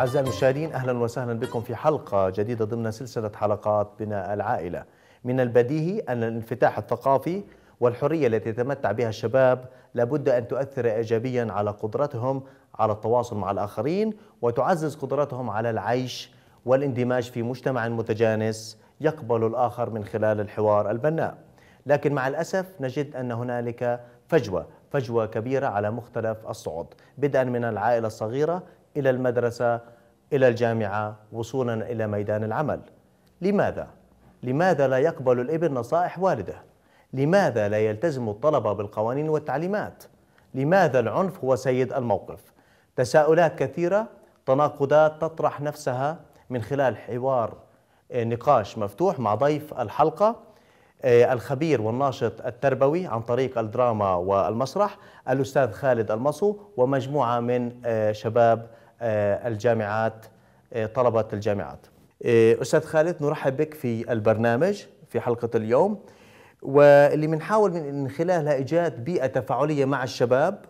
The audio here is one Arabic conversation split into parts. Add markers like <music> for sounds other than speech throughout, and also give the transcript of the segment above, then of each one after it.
أعزائي المشاهدين أهلا وسهلا بكم في حلقة جديدة ضمن سلسلة حلقات بناء العائلة من البديهي أن الانفتاح الثقافي والحرية التي يتمتع بها الشباب لابد أن تؤثر إيجابيا على قدرتهم على التواصل مع الآخرين وتعزز قدرتهم على العيش والاندماج في مجتمع متجانس يقبل الآخر من خلال الحوار البناء لكن مع الأسف نجد أن هنالك فجوة فجوة كبيرة على مختلف الصعود بدءا من العائلة الصغيرة إلى المدرسة إلى الجامعة وصولا إلى ميدان العمل لماذا؟ لماذا لا يقبل الابن نصائح والده؟ لماذا لا يلتزم الطلبة بالقوانين والتعليمات؟ لماذا العنف هو سيد الموقف؟ تساؤلات كثيرة تناقضات تطرح نفسها من خلال حوار آه، نقاش مفتوح مع ضيف الحلقة آه، الخبير والناشط التربوي عن طريق الدراما والمسرح الأستاذ خالد المصو ومجموعة من آه، شباب آه، الجامعات آه، طلبة الجامعات آه، أستاذ خالد نرحب بك في البرنامج في حلقة اليوم واللي بنحاول من خلالها إيجاد بيئة تفاعلية مع الشباب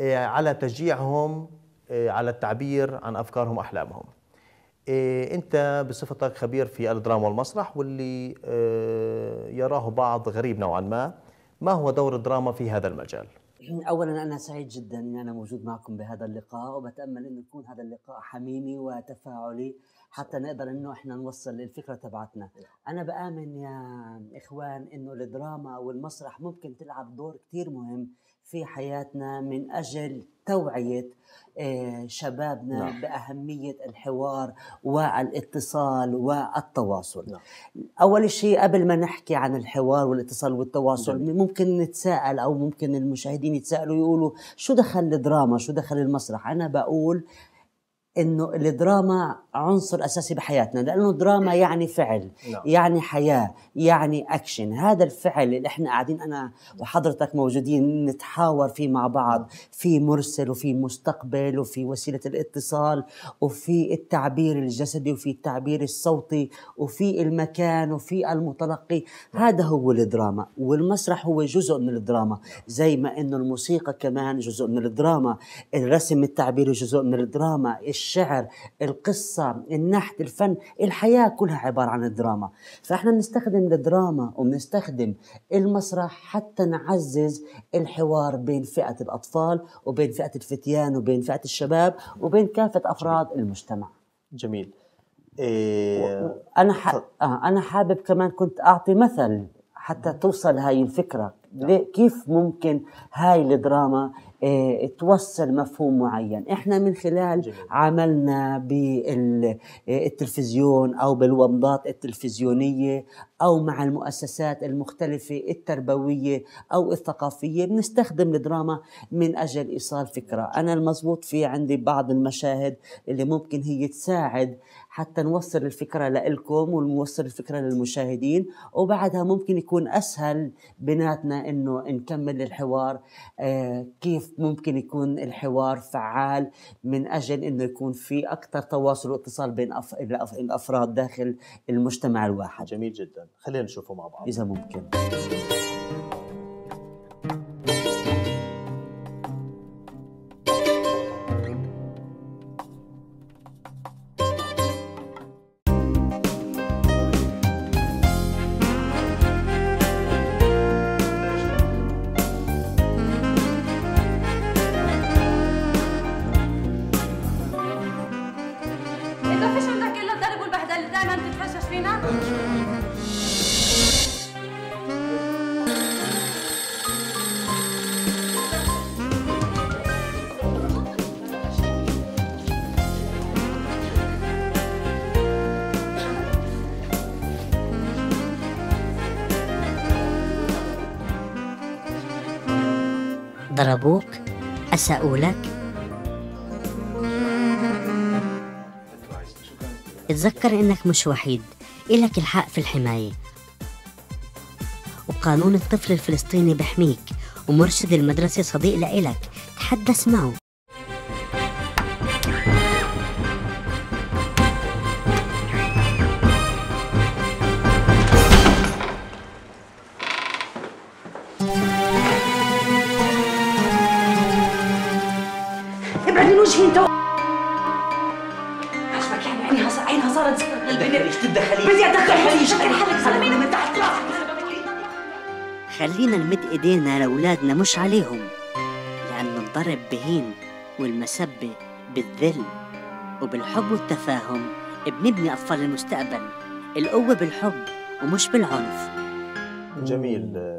على تشجيعهم على التعبير عن أفكارهم وأحلامهم أنت بصفتك خبير في الدراما والمسرح واللي يراه بعض غريب نوعا ما ما هو دور الدراما في هذا المجال؟ اولا انا سعيد جدا اني انا موجود معكم بهذا اللقاء وبتامل انه يكون هذا اللقاء حميمي وتفاعلي حتى نقدر انه احنا نوصل الفكره تبعتنا انا بامن يا اخوان انه الدراما والمسرح ممكن تلعب دور كثير مهم في حياتنا من اجل توعيه آه، شبابنا نعم. باهميه الحوار والاتصال والتواصل نعم. اول شيء قبل ما نحكي عن الحوار والاتصال والتواصل نعم. ممكن نتساءل او ممكن المشاهدين يتساءلوا يقولوا شو دخل الدراما شو دخل المسرح انا بقول انه الدراما عنصر اساسي بحياتنا لانه دراما يعني فعل نعم. يعني حياه يعني اكشن هذا الفعل اللي احنا قاعدين انا وحضرتك موجودين نتحاور فيه مع بعض في مرسل وفي مستقبل وفي وسيله الاتصال وفي التعبير الجسدي وفي التعبير الصوتي وفي المكان وفي المتلقي هذا هو الدراما والمسرح هو جزء من الدراما زي ما انه الموسيقى كمان جزء من الدراما الرسم التعبيري جزء من الدراما الشعر القصة النحت الفن الحياة كلها عبارة عن الدراما فإحنا بنستخدم الدراما وبنستخدم المسرح حتى نعزز الحوار بين فئة الأطفال وبين فئة الفتيان وبين فئة الشباب وبين كافة أفراد المجتمع جميل إيه... أنا ح... آه، أنا حابب كمان كنت أعطي مثل حتى توصل هاي الفكرة نعم. كيف ممكن هاي الدراما إيه، توصل مفهوم معين احنا من خلال جميل. عملنا بالتلفزيون او بالومضات التلفزيونيه او مع المؤسسات المختلفه التربويه او الثقافيه بنستخدم الدراما من اجل ايصال فكره انا المزبوط في عندي بعض المشاهد اللي ممكن هي تساعد حتى نوصل الفكره لكم ونوصل الفكره للمشاهدين وبعدها ممكن يكون اسهل بيناتنا انه نكمل الحوار إيه، كيف ممكن يكون الحوار فعال من اجل انه يكون في اكثر تواصل واتصال بين أف... الافراد داخل المجتمع الواحد جميل جدا خلينا نشوفه مع بعض اذا ممكن ضربوك أساءوا لك اتذكر إنك مش وحيد إلك إيه الحق في الحماية وقانون الطفل الفلسطيني بحميك ومرشد المدرسة صديق لإلك تحدث معه فينا نمد ايدينا لاولادنا مش عليهم لانه الضرب بهين والمسبة بالذل وبالحب والتفاهم بنبني أطفال المستقبل القوة بالحب ومش بالعنف جميل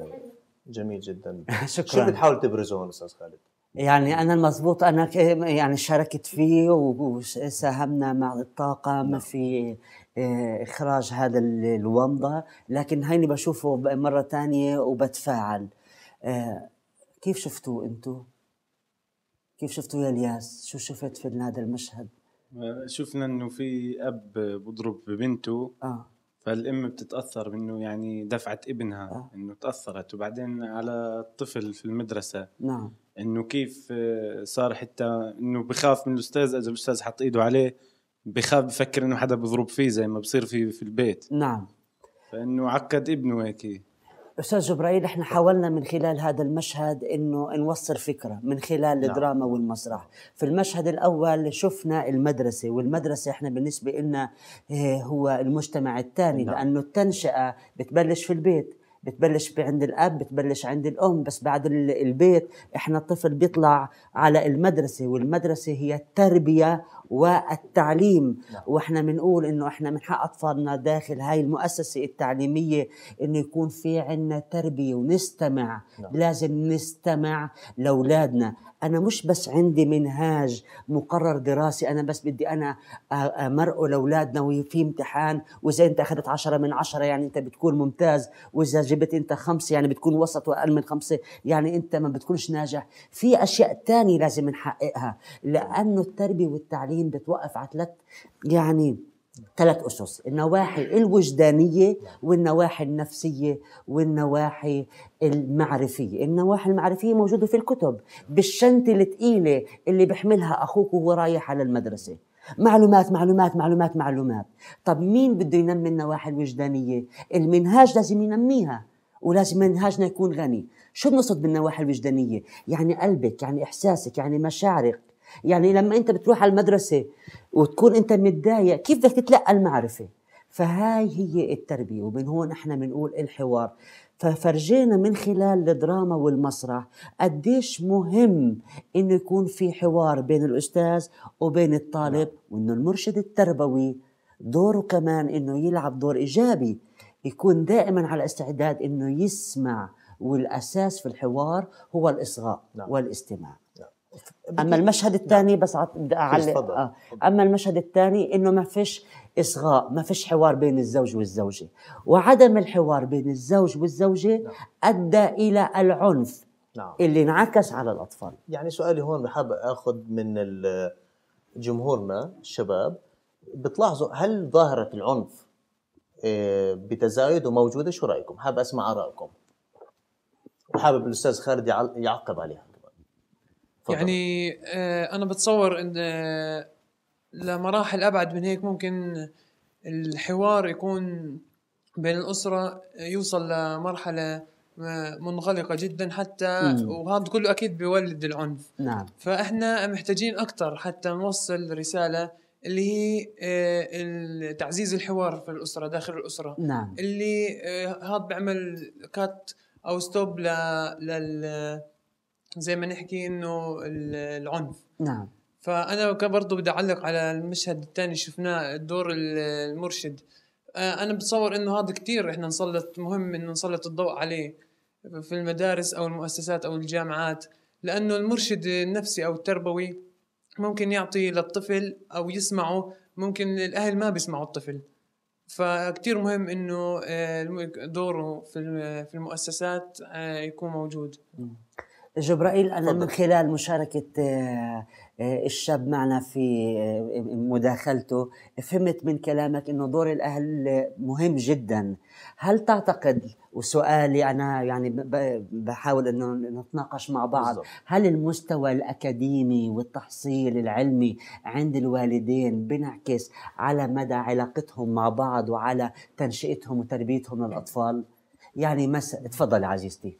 جميل جدا <laughs> شكرا شو بتحاول تبرزه هون استاذ خالد؟ يعني انا المضبوط انا يعني شاركت فيه وساهمنا مع الطاقم نعم. في اخراج هذا الومضه لكن هيني بشوفه مره تانية وبتفاعل آه، كيف شفتوه انتو كيف شفتوا يا الياس شو شفت في هذا المشهد آه، شفنا انه في اب بضرب ببنته آه. فالام بتتاثر منه يعني دفعت ابنها آه. انه تاثرت وبعدين على الطفل في المدرسه نعم انه كيف آه، صار حتى انه بخاف من الاستاذ اذا الاستاذ حط ايده عليه بخاف بفكر انه حدا بضرب فيه زي ما بصير في في البيت نعم فانه عقد ابنه هيك استاذ جبرائيل احنا نعم. حاولنا من خلال هذا المشهد انه نوصل فكره من خلال نعم. الدراما والمسرح في المشهد الاول شفنا المدرسه والمدرسه احنا بالنسبه لنا إيه، هو المجتمع الثاني نعم. لانه التنشئه بتبلش في البيت بتبلش عند الاب بتبلش عند الام بس بعد البيت احنا الطفل بيطلع على المدرسه والمدرسه هي التربيه والتعليم نعم. واحنا بنقول انه احنا من حق اطفالنا داخل هاي المؤسسه التعليميه انه يكون في عندنا تربيه ونستمع نعم. لازم نستمع لاولادنا انا مش بس عندي منهاج مقرر دراسي انا بس بدي انا امرقه لاولادنا وفي امتحان واذا انت اخذت عشرة من عشرة يعني انت بتكون ممتاز واذا جبت انت خمسة يعني بتكون وسط واقل من خمسة يعني انت ما بتكونش ناجح في اشياء تانية لازم نحققها لانه التربيه والتعليم القوانين بتوقف على ثلاث يعني ثلاث اسس النواحي الوجدانيه والنواحي النفسيه والنواحي المعرفيه النواحي المعرفيه موجوده في الكتب بالشنطه الثقيله اللي بحملها اخوك وهو رايح على المدرسه معلومات معلومات معلومات معلومات طب مين بده ينمي النواحي الوجدانيه المنهاج لازم ينميها ولازم منهاجنا يكون غني شو بنقصد بالنواحي الوجدانيه يعني قلبك يعني احساسك يعني مشاعرك يعني لما انت بتروح على المدرسه وتكون انت متضايق كيف بدك تتلقى المعرفه فهاي هي التربيه ومن هون احنا بنقول الحوار ففرجينا من خلال الدراما والمسرح قديش مهم انه يكون في حوار بين الاستاذ وبين الطالب نعم. وانه المرشد التربوي دوره كمان انه يلعب دور ايجابي يكون دائما على استعداد انه يسمع والاساس في الحوار هو الاصغاء نعم. والاستماع اما المشهد نعم. الثاني بس بدي اعلق آه. اما المشهد الثاني انه ما فيش اصغاء ما فيش حوار بين الزوج والزوجه وعدم الحوار بين الزوج والزوجه نعم. ادى الى العنف نعم. اللي انعكس على الاطفال يعني سؤالي هون بحب اخذ من جمهورنا الشباب بتلاحظوا هل ظاهره العنف آه، بتزايد وموجوده شو رايكم حاب اسمع ارائكم وحابب الاستاذ خالد يعقب عليها يعني آه، انا بتصور ان آه، لمراحل ابعد من هيك ممكن الحوار يكون بين الاسره يوصل لمرحله آه، منغلقه جدا حتى وهذا كله اكيد بيولد العنف نعم فاحنا محتاجين اكثر حتى نوصل رساله اللي هي تعزيز الحوار في الاسره داخل الاسره نعم اللي هذا بيعمل كات او ستوب لل زي ما نحكي انه العنف نعم فانا برضه بدي اعلق على المشهد الثاني شفناه دور المرشد آه، انا بتصور انه هذا كثير احنا نسلط مهم انه نسلط الضوء عليه في المدارس او المؤسسات او الجامعات لانه المرشد النفسي او التربوي ممكن يعطي للطفل او يسمعه ممكن الاهل ما بيسمعوا الطفل فكتير مهم انه آه، دوره في المؤسسات آه، يكون موجود جبرائيل أنا فضل. من خلال مشاركة آه، آه، الشاب معنا في آه، مداخلته فهمت من كلامك أنه دور الأهل مهم جدا هل تعتقد وسؤالي أنا يعني بحاول أنه نتناقش مع بعض بالزبط. هل المستوى الأكاديمي والتحصيل العلمي عند الوالدين بنعكس على مدى علاقتهم مع بعض وعلى تنشئتهم وتربيتهم للأطفال يعني مس... تفضل عزيزتي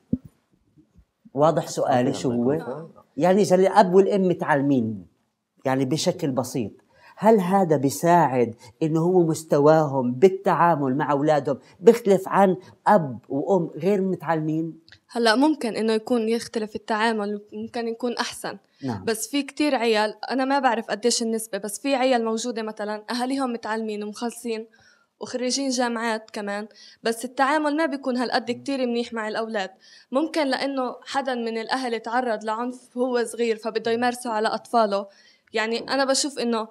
واضح سؤالي شو هو؟ يعني اذا الاب والام متعلمين يعني بشكل بسيط هل هذا بيساعد انه هو مستواهم بالتعامل مع اولادهم بيختلف عن اب وام غير متعلمين؟ هلا ممكن انه يكون يختلف التعامل ممكن يكون احسن نعم. بس في كتير عيال انا ما بعرف قديش النسبه بس في عيال موجوده مثلا اهاليهم متعلمين ومخلصين وخريجين جامعات كمان بس التعامل ما بيكون هالقد كتير منيح مع الأولاد ممكن لأنه حدا من الأهل تعرض لعنف وهو صغير فبده يمارسه على أطفاله يعني أنا بشوف إنه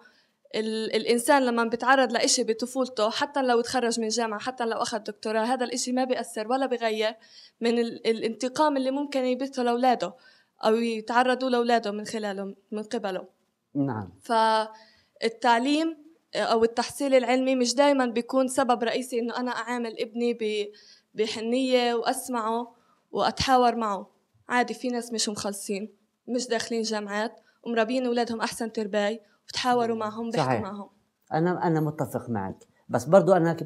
ال الإنسان لما بيتعرض لإشي بطفولته حتى لو تخرج من جامعة حتى لو أخذ دكتوراه هذا الإشي ما بيأثر ولا بغير من ال الانتقام اللي ممكن يبثه لأولاده أو يتعرضوا لأولاده من خلاله من قبله نعم فالتعليم او التحصيل العلمي مش دائما بيكون سبب رئيسي انه انا اعامل ابني بحنيه واسمعه واتحاور معه عادي في ناس مش مخلصين مش داخلين جامعات ومربين اولادهم احسن تربايه وتحاوروا معهم بيحكوا معهم انا انا متفق معك بس برضو انا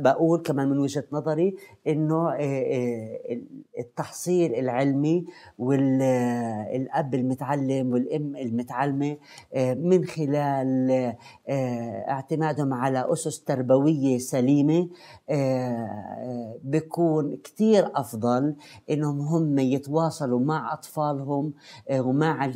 بقول كمان من وجهه نظري انه آه، آه، التحصيل العلمي والاب المتعلم والام المتعلمه آه، من خلال اعتمادهم على اسس تربويه سليمه بيكون كثير افضل انهم هم يتواصلوا مع اطفالهم ومع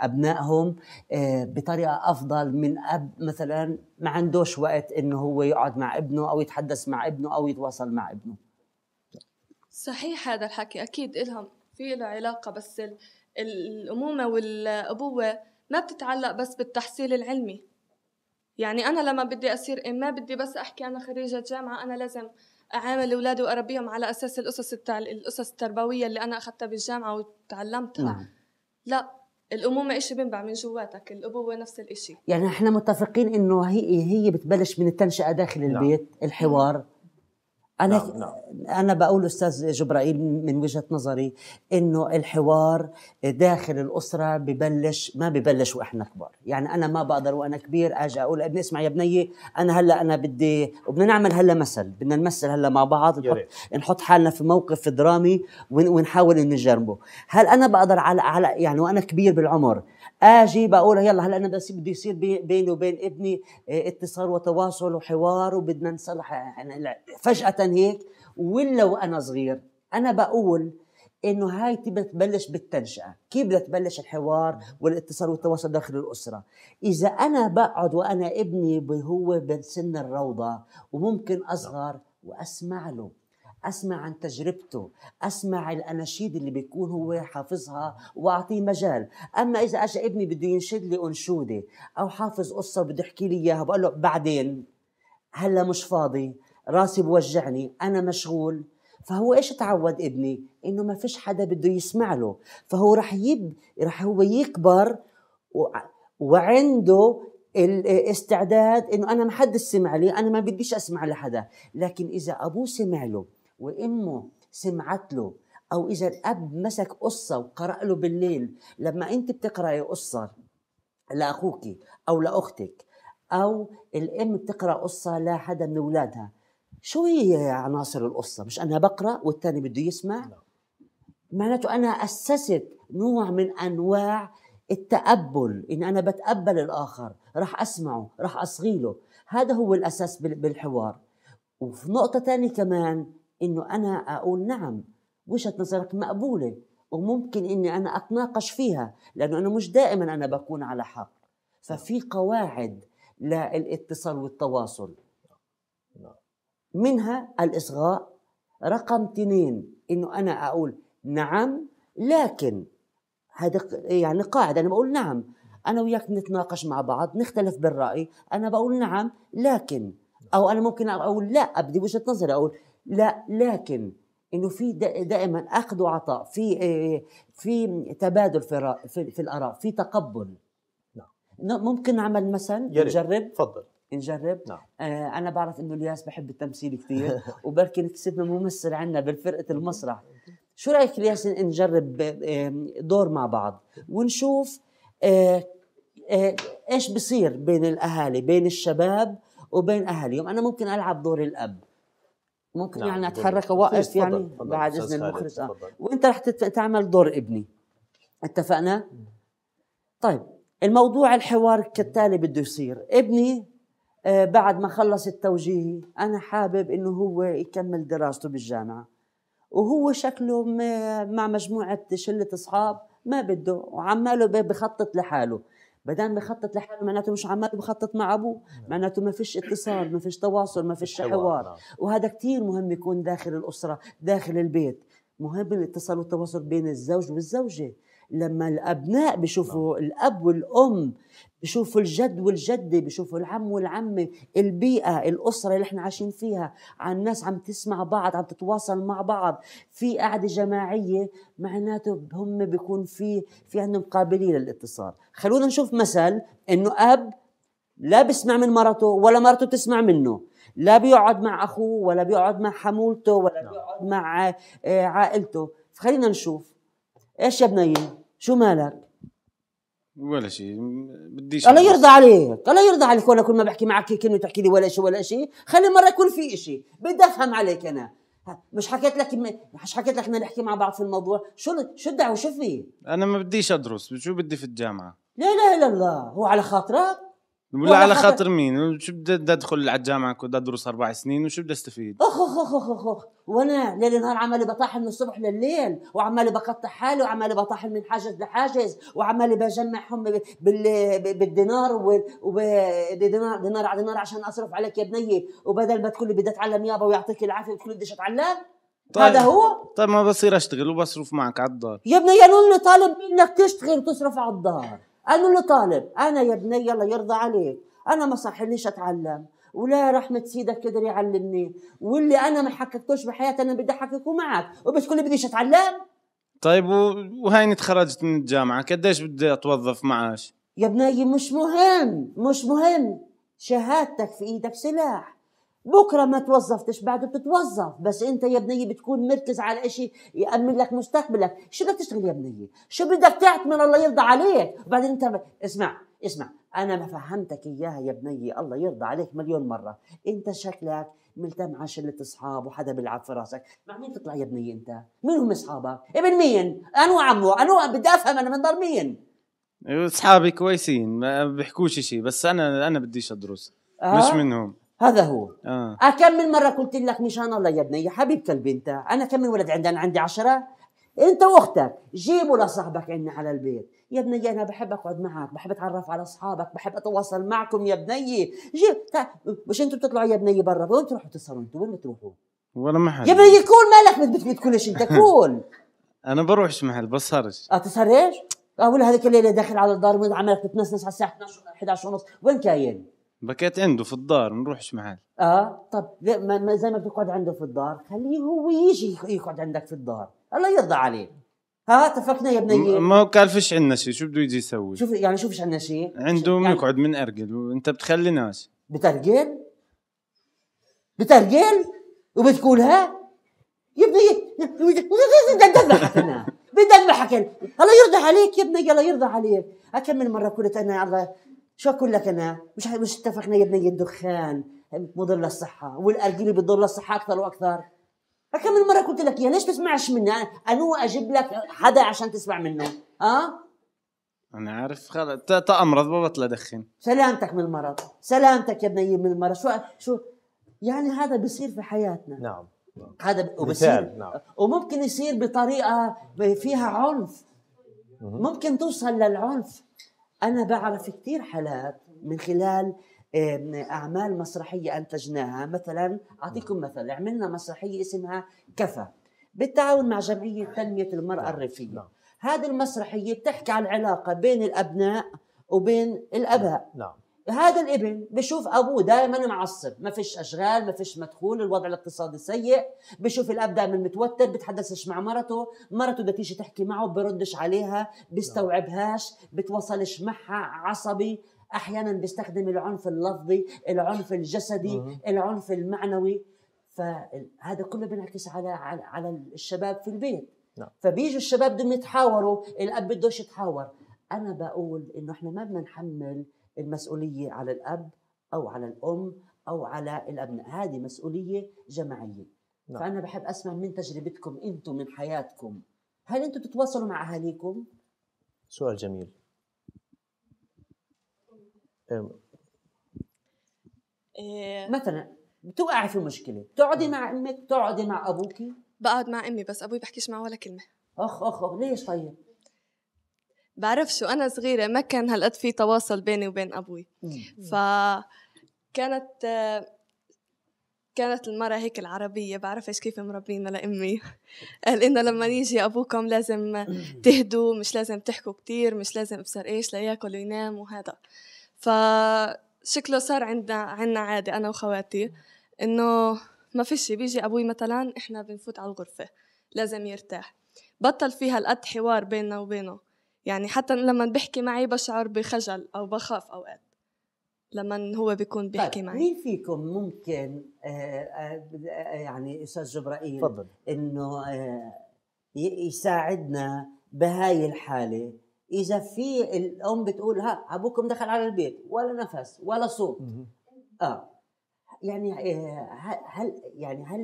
ابنائهم بطريقه افضل من اب مثلا ما عندوش وقت انه هو يقعد مع ابنه او يتحدث مع ابنه او يتواصل مع ابنه صحيح هذا الحكي اكيد الهم في له علاقه بس الامومه والابوه ما بتتعلق بس بالتحصيل العلمي يعني انا لما بدي اصير ام ما بدي بس احكي انا خريجه جامعه انا لازم اعامل اولادي واربيهم على اساس الاسس التع... الاسس التربويه اللي انا اخذتها بالجامعه وتعلمتها نعم. لا الامومه إشي بينبع من جواتك الابوه نفس الإشي يعني احنا متفقين انه هي هي بتبلش من التنشئه داخل نعم. البيت الحوار انا نعم،, نعم. انا بقول استاذ جبرائيل من وجهه نظري انه الحوار داخل الاسره ببلش ما ببلش واحنا كبار يعني انا ما بقدر وانا كبير اجي اقول ابني اسمع يا بني انا هلا انا بدي وبدنا نعمل هلا مثل بدنا نمثل هلا مع بعض نحط, نحط حالنا في موقف درامي ونحاول نجربه هل انا بقدر على على يعني وانا كبير بالعمر اجي بقول يلا هلا انا بس بده يصير بيني وبين ابني آه، اتصال وتواصل وحوار وبدنا نصلح يعني فجاه هيك ولا وانا صغير انا بقول انه هاي بدها تبلش بالتنشئه، كيف بدها تبلش الحوار والاتصال والتواصل داخل الاسره؟ اذا انا بقعد وانا ابني هو بسن الروضه وممكن اصغر واسمع له اسمع عن تجربته اسمع الاناشيد اللي بيكون هو حافظها واعطيه مجال اما اذا اجى ابني بده ينشد لي انشوده او حافظ قصه بده يحكي لي اياها بقول له بعدين هلا مش فاضي راسي بوجعني انا مشغول فهو ايش تعود ابني انه ما فيش حدا بده يسمع له فهو رح يب رح هو يكبر و... وعنده الاستعداد انه انا ما حد سمع لي انا ما بديش اسمع لحدا لكن اذا ابوه سمع له وامه سمعت له او اذا الاب مسك قصه وقرا له بالليل لما انت بتقراي قصه لاخوك او لاختك او الام بتقرا قصه لحدا من اولادها شو هي عناصر القصه مش انا بقرا والثاني بده يسمع معناته انا اسست نوع من انواع التقبل ان انا بتقبل الاخر راح اسمعه راح اصغيله هذا هو الاساس بالحوار وفي نقطه ثانيه كمان انه انا اقول نعم وجهه نظرك مقبوله وممكن اني انا اتناقش فيها لانه انا مش دائما انا بكون على حق ففي نعم. قواعد للاتصال والتواصل نعم. منها الاصغاء رقم اثنين انه انا اقول نعم لكن هذا يعني قاعده انا بقول نعم انا وياك نتناقش مع بعض نختلف بالراي انا بقول نعم لكن او انا ممكن اقول لا ابدي وجهه نظري اقول لا لكن انه في دائما اخذ وعطاء في آه، في تبادل في في الاراء في تقبل نعم ممكن نعمل مثلا نجرب تفضل نجرب نعم. آه، انا بعرف انه الياس بحب التمثيل كثير <laughs> وبركي نكسبنا ممثل عندنا بالفرقه <laughs> المسرح شو رايك الياس نجرب آه، دور مع بعض ونشوف ايش بصير بين الاهالي بين الشباب وبين اهاليهم انا ممكن العب دور الاب ممكن نعم يعني اتحرك اوقف يعني بعد اذن المخرج آه. وانت رح تعمل دور ابني اتفقنا؟ طيب الموضوع الحوار كالتالي بده يصير ابني آه، بعد ما خلص التوجيهي انا حابب انه هو يكمل دراسته بالجامعه وهو شكله مع مجموعه شله اصحاب ما بده وعماله بخطط لحاله بدان بخطط لحاله معناته مش عمال بخطط مع ابوه نعم. معناته ما فيش اتصال ما فيش تواصل ما فيش حوار آه. وهذا كثير مهم يكون داخل الاسره داخل البيت مهم الاتصال والتواصل بين الزوج والزوجه لما الابناء نعم. بيشوفوا الاب والام بيشوفوا الجد والجده بيشوفوا العم والعمه البيئه الاسره اللي احنا عايشين فيها عن الناس عم تسمع بعض عم تتواصل مع بعض في قعده جماعيه معناته هم بيكون في في عندهم قابليه للاتصال خلونا نشوف مثل انه اب لا بيسمع من مرته ولا مرته بتسمع منه لا بيقعد مع اخوه ولا بيقعد مع حمولته ولا نعم. بيقعد مع آه، عائلته فخلينا نشوف ايش يا بنيين شو مالك؟ ولا شيء بديش الله يرضى عليك الله يرضى عليك وانا كل ما بحكي معك كلمه تحكي لي ولا شيء ولا شيء خلي مره يكون في شيء بدي افهم عليك انا مش حكيت لك مش حكيت لك بدنا نحكي مع بعض في الموضوع شو شو الدعوه شو في انا ما بديش ادرس شو بدي في الجامعه لا لا لا الله هو على خاطرك ولا على خاطر مين شو بدي ادخل على الجامعه كنت ادرس اربع سنين وشو بدي استفيد اخ اخ اخ اخ اخ وانا ليل نهار عمالي بطاحن من الصبح لليل وعمالي بقطع حالي وعمالي بطاحن من حاجز لحاجز وعمالي بجمعهم بالدينار وبدينار دينار على دينار عشان اصرف عليك يا بنيه وبدل ما تقول لي بدي اتعلم يابا ويعطيك العافيه بتقول لي بديش اتعلم طيب هذا هو؟ طيب ما بصير اشتغل وبصرف معك على الدار يا ابني يا لي طالب منك تشتغل وتصرف على الدار انا اللي طالب انا يا بني الله يرضى عليك انا ما صحليش اتعلم ولا رحمة سيدك قدر يعلمني واللي أنا ما حققتوش بحياتي أنا بدي أحققه معك وبس كل بديش أتعلم طيب وهيني تخرجت من الجامعة قديش بدي أتوظف معاش يا بني مش مهم مش مهم شهادتك في إيدك سلاح بكره ما توظفتش بعده بتتوظف بس انت يا بنيه بتكون مركز على شيء يامن لك مستقبلك شو بدك تشتغل يا بنيه شو بدك تعتمد الله يرضى عليك وبعدين انت ب... اسمع اسمع انا ما فهمتك اياها يا بنيه الله يرضى عليك مليون مره انت شكلك ملتم على شله اصحاب وحدا بيلعب في راسك مع مين تطلع يا بنيه انت مين هم اصحابك ابن مين انا وعمو انا بدي افهم انا من دار مين اصحابي كويسين ما بيحكوش شيء بس انا انا بديش ادرس أه؟ مش منهم هذا هو آه. آه. كم من مره قلت لك مشان الله يا بني حبيبك البنت انا كم من ولد عندي انا عندي عشرة انت واختك جيبوا لصاحبك عندنا على البيت يا بني انا بحب اقعد معك بحب اتعرف على اصحابك بحب اتواصل معكم يا بني جيب مش انتوا بتطلعوا يا بني برا وين تروحوا تسهروا انتوا وين بتروحوا ولا محل يا بني كل مالك بتبيت شيء انت <laughs> كول انا بروحش محل بسهرش اه تسهرش؟ اقول آه، هذيك الليله داخل على الدار وين عمالك تتنسنس على الساعه 12 11 ونص وين كاين؟ بكيت عنده في الدار ما نروحش معاه اه طب ما زي ما بتقعد عنده في الدار خليه هو يجي يقعد عندك في الدار الله يرضى عليك ها اتفقنا يا بني ما هو قال فيش عندنا شيء شو بده يجي يسوي شوف يعني شو فيش عندنا شيء عنده يعني يقعد من ارجل وانت ناس بترجل بترجل وبتقولها يا ابني بدك تذبحك انا بدك الله يرضى عليك يا ابني الله يرضى عليك اكمل مره قلت انا الله شو اقول لك انا مش مش اتفقنا يا بني الدخان مضر للصحه والارجيل بتضر للصحه اكثر واكثر كم من مره قلت لك يا ليش تسمعش مني انا اجيب لك حدا عشان تسمع منه اه انا عارف خلص تامرض ببطل ادخن سلامتك من المرض سلامتك يا بني من المرض شو شو يعني هذا بيصير في حياتنا نعم هذا وبصير نعم. وممكن يصير بطريقه فيها عنف ممكن توصل للعنف انا بعرف كثير حالات من خلال اعمال مسرحيه انتجناها مثلا اعطيكم مثل عملنا مسرحيه اسمها كفى بالتعاون مع جمعيه تنميه المراه نعم، الريفيه نعم. هذه المسرحيه بتحكي عن العلاقه بين الابناء وبين الاباء نعم هذا الابن بشوف ابوه دائما معصب ما فيش اشغال ما فيش مدخول الوضع الاقتصادي سيء بشوف الاب دائما متوتر بتحدثش مع مرته مرته بدها تيجي تحكي معه بردش عليها بيستوعبهاش بتواصلش معها عصبي احيانا بيستخدم العنف اللفظي العنف الجسدي العنف المعنوي فهذا كله بينعكس على على الشباب في البيت نعم. فبيجوا الشباب بدهم يتحاوروا الاب بدوش يتحاور انا بقول انه احنا ما بدنا نحمل المسؤوليه على الاب او على الام او على الابناء هذه مسؤوليه جماعيه نعم. فانا بحب اسمع من تجربتكم انتم من حياتكم هل انتم تتواصلوا مع اهاليكم سؤال جميل إيه. مثلا بتوقعي في مشكله بتقعدي نعم. مع امك بتقعدي مع ابوك بقعد مع امي بس ابوي بحكيش معه ولا كلمه اخ اخ اخ ليش طيب بعرفش وانا صغيره ما كان هالقد في تواصل بيني وبين ابوي فكانت كانت المرة هيك العربية بعرفش كيف مربينا لأمي <laughs> قال إنه لما يجي أبوكم لازم تهدوا مش لازم تحكوا كتير مش لازم أبصر إيش لياكل وينام وهذا فشكله صار عندنا عنا عادة أنا وخواتي إنه ما فيش بيجي أبوي مثلا إحنا بنفوت على الغرفة لازم يرتاح بطل فيها القد حوار بيننا وبينه يعني حتى لما بحكي معي بشعر بخجل او بخاف اوقات لما هو بيكون بيحكي طيب معي مين فيكم ممكن آه، آه، آه، يعني استاذ جبرائيل تفضل انه يساعدنا بهاي الحاله اذا في الام بتقول ها ابوكم دخل على البيت ولا نفس ولا صوت اه يعني هل يعني هل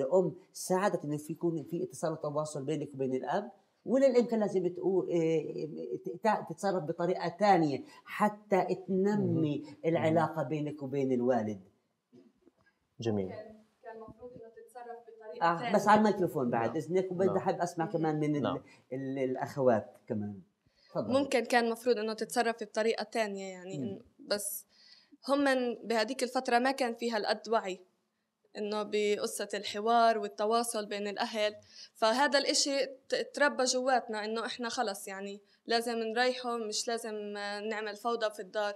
الام ساعدت انه في يكون في اتصال وتواصل بينك وبين الاب وللامكان لازم تقول إيه، إيه، تتصرف بطريقه ثانيه حتى تنمي العلاقه بينك وبين الوالد جميل كان المفروض انه تتصرف بطريقه آه بس على الميكروفون بعد نعم. اذنك وبدي نعم. احب اسمع كمان من الـ نعم. الـ الاخوات كمان فضل. ممكن كان المفروض انه تتصرفي بطريقه ثانيه يعني بس هم بهذيك الفتره ما كان في هالقد وعي انه بقصه الحوار والتواصل بين الاهل فهذا الاشي تربى جواتنا انه احنا خلص يعني لازم نريحه مش لازم نعمل فوضى في الدار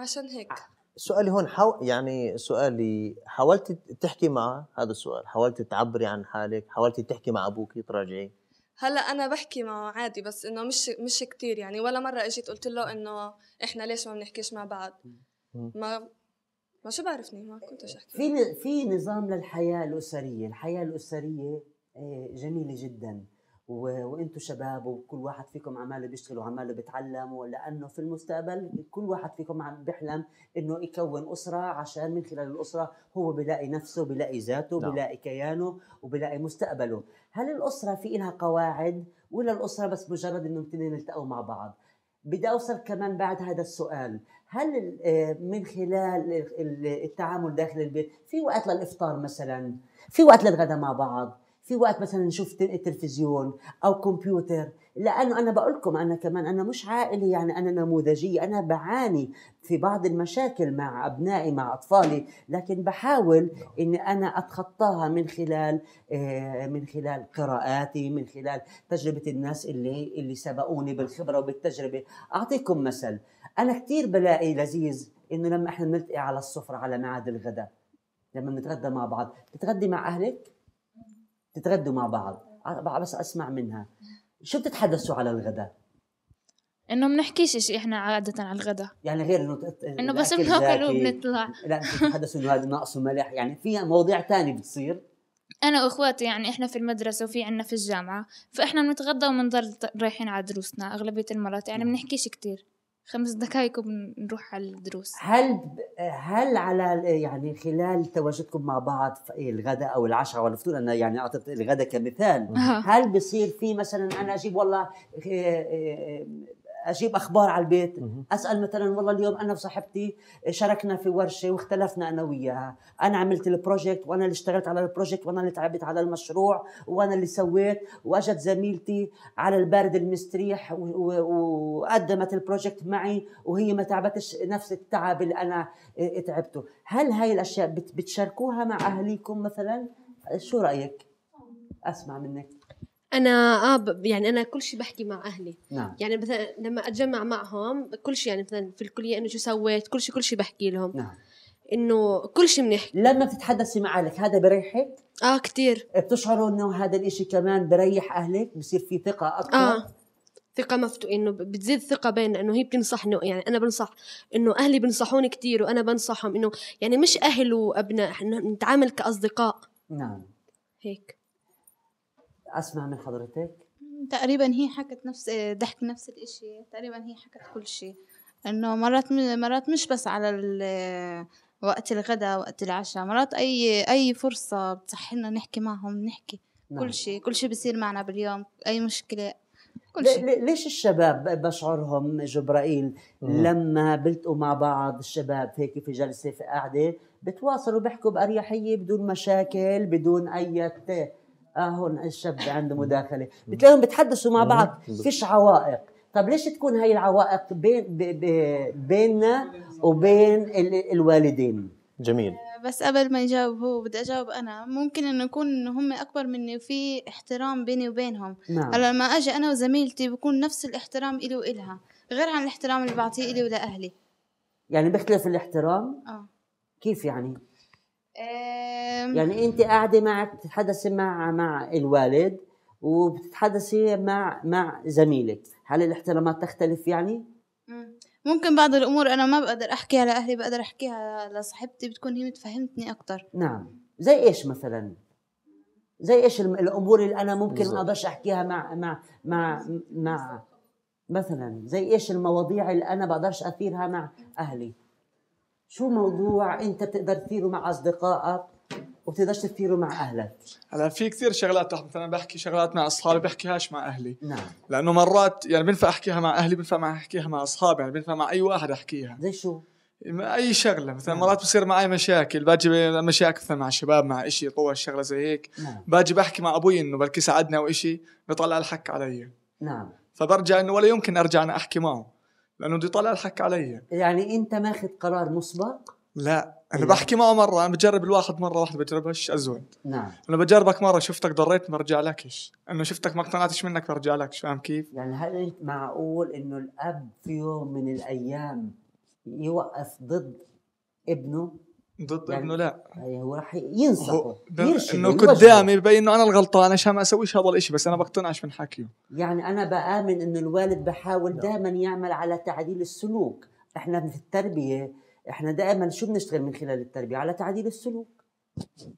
عشان هيك سؤالي هون حو... يعني سؤالي حاولت تحكي معه هذا السؤال حاولت تعبري عن حالك حاولت تحكي مع ابوك تراجعي هلا انا بحكي معه عادي بس انه مش مش كثير يعني ولا مره اجيت قلت له انه احنا ليش ما بنحكيش مع بعض ما ما شو بعرفني ما كنتش احكي في في نظام للحياه الاسريه، الحياه الاسريه آه، جميله جدا وانتم شباب وكل واحد فيكم عماله بيشتغل وعماله بتعلم ولانه في المستقبل كل واحد فيكم عم بيحلم انه يكون اسره عشان من خلال الاسره هو بيلاقي نفسه بيلاقي ذاته نعم. بيلاقي كيانه وبلاقي مستقبله هل الاسره في لها قواعد ولا الاسره بس مجرد انه الاثنين التقوا مع بعض بدي اوصل كمان بعد هذا السؤال هل آه، من خلال التعامل داخل البيت في وقت للافطار مثلا في وقت للغداء مع بعض في وقت مثلا نشوف التلفزيون او كمبيوتر لانه انا بقول لكم انا كمان انا مش عائلي يعني انا نموذجيه انا بعاني في بعض المشاكل مع ابنائي مع اطفالي لكن بحاول نعم. اني انا اتخطاها من خلال آه، من خلال قراءاتي من خلال تجربه الناس اللي اللي سبقوني بالخبره وبالتجربه اعطيكم مثل انا كثير بلاقي لذيذ انه لما احنا بنلتقي على السفره على ميعاد الغداء لما بنتغدى مع بعض تتغدي مع اهلك تتغدوا مع بعض بس اسمع منها شو بتتحدثوا على الغداء انه بنحكيش شيء احنا عاده على الغداء يعني غير انه تقت... انه بس بناكل وبنطلع لا بتتحدثوا انه هذا ناقصه ملح يعني فيها مواضيع تانية بتصير انا واخواتي يعني احنا في المدرسه وفي عنا في الجامعه فاحنا بنتغدى وبنضل رايحين على دروسنا اغلبيه المرات يعني بنحكيش كتير خمس دقائق وبنروح على الدروس هل هل على يعني خلال تواجدكم مع بعض في الغداء او العشاء ولا الفطور انا يعني اعطيت الغداء كمثال هل بصير في مثلا انا اجيب والله آه، آه، آه، اجيب اخبار على البيت اسال مثلا والله اليوم انا وصاحبتي شاركنا في ورشه واختلفنا انا وياها انا عملت البروجكت وانا اللي اشتغلت على البروجكت وانا اللي تعبت على المشروع وانا اللي سويت واجت زميلتي على البارد المستريح وقدمت البروجكت معي وهي ما تعبتش نفس التعب اللي انا آه، تعبته هل هاي الاشياء بتشاركوها مع اهليكم مثلا شو رايك اسمع منك انا اه يعني انا كل شيء بحكي مع اهلي نعم. يعني مثلا لما اتجمع معهم كل شيء يعني مثلا في الكليه انه شو سويت كل شيء كل شيء بحكي لهم نعم انه كل شيء بنحكي لما بتتحدثي مع اهلك هذا بريحك اه كثير بتشعروا انه هذا الإشي كمان بريح اهلك بصير في ثقه اكثر اه ثقة مفتو انه بتزيد ثقة بيننا انه هي بتنصحني يعني انا بنصح انه اهلي بنصحوني كثير وانا بنصحهم انه يعني مش اهل وابناء نتعامل كاصدقاء نعم هيك اسمع من حضرتك تقريبا هي حكت نفس ضحك نفس الاشي تقريبا هي حكت كل شيء انه مرات مرات مش بس على وقت الغداء وقت العشاء مرات اي اي فرصه لنا نحكي معهم نحكي نعم. كل شيء كل شيء بصير معنا باليوم اي مشكله كل شيء ليش الشباب بشعرهم جبرائيل لما بلتقوا مع بعض الشباب هيك في جلسه في قعده بتواصلوا بيحكوا باريحيه بدون مشاكل بدون اي اه هون الشاب <laughs> عنده مداخله بتلاقيهم بتحدثوا مع بعض فيش عوائق طب ليش تكون هاي العوائق بين بيننا وبين الوالدين جميل آه، بس قبل ما يجاوب هو بدي اجاوب انا ممكن انه يكون انه هم اكبر مني وفي احترام بيني وبينهم نعم. هلا لما اجي انا وزميلتي بكون نفس الاحترام الي والها غير عن الاحترام اللي بعطيه الي ولاهلي يعني بيختلف الاحترام اه كيف يعني يعني انت قاعده مع بتتحدثي مع مع الوالد وبتتحدثي مع مع زميلك هل الاحترامات تختلف يعني ممكن بعض الامور انا ما بقدر احكيها لاهلي بقدر احكيها لصاحبتي بتكون هي متفهمتني اكثر نعم زي ايش مثلا زي ايش الامور اللي انا ممكن ما اقدرش احكيها مع مع مع مع مثلا زي ايش المواضيع اللي انا بقدرش اثيرها مع اهلي شو موضوع انت بتقدر تثيره مع اصدقائك وبتقدرش تثيره مع اهلك هلا في كثير شغلات مثلا بحكي شغلات مع اصحابي بحكيهاش مع اهلي نعم لانه مرات يعني بنفع احكيها مع اهلي بنفع احكيها مع اصحابي يعني بنفع مع اي واحد احكيها زي شو اي شغله مثلا نعم. مرات بصير معي مشاكل باجي مشاكل مثلا مع شباب مع شيء طوى الشغله زي هيك نعم. باجي بحكي مع ابوي انه بلكي ساعدنا او شيء بيطلع الحك علي نعم فبرجع انه ولا يمكن ارجع انا احكي معه لانه بدي طلع الحك علي يعني انت ماخذ قرار مسبق لا انا إيه. بحكي معه مره انا بجرب الواحد مره واحده بجربهاش ازود نعم انا بجربك مره شفتك ضريت برجع لكش انه شفتك ما اقتنعتش منك برجع لك فاهم كيف يعني هل معقول انه الاب في يوم من الايام يوقف ضد ابنه ضد يعني انه لا يعني هو راح ينصح انه قدامي ببين انه انا الغلطان عشان ما اسويش هذا الشيء بس انا بقتنعش من حكيه يعني انا بامن انه الوالد بحاول نعم. دائما يعمل على تعديل السلوك احنا في التربيه احنا دائما شو بنشتغل من خلال التربيه على تعديل السلوك